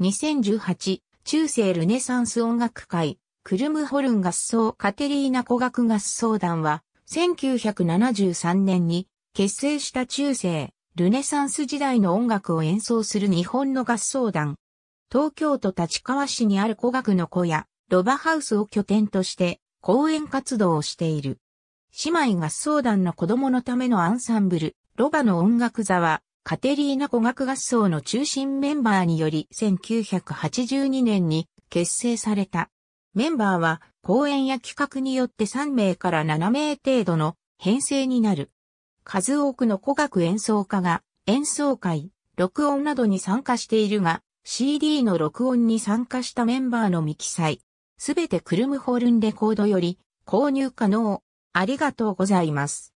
2018、中世ルネサンス音楽会、クルムホルン合奏カテリーナ古楽合奏団は、1973年に結成した中世、ルネサンス時代の音楽を演奏する日本の合奏団。東京都立川市にある古楽の小屋、ロバハウスを拠点として、講演活動をしている。姉妹合奏団の子供のためのアンサンブル、ロバの音楽座は、カテリーナ古学合奏の中心メンバーにより1982年に結成された。メンバーは公演や企画によって3名から7名程度の編成になる。数多くの古学演奏家が演奏会、録音などに参加しているが、CD の録音に参加したメンバーの未記載、すべてクルムホルンレコードより購入可能。ありがとうございます。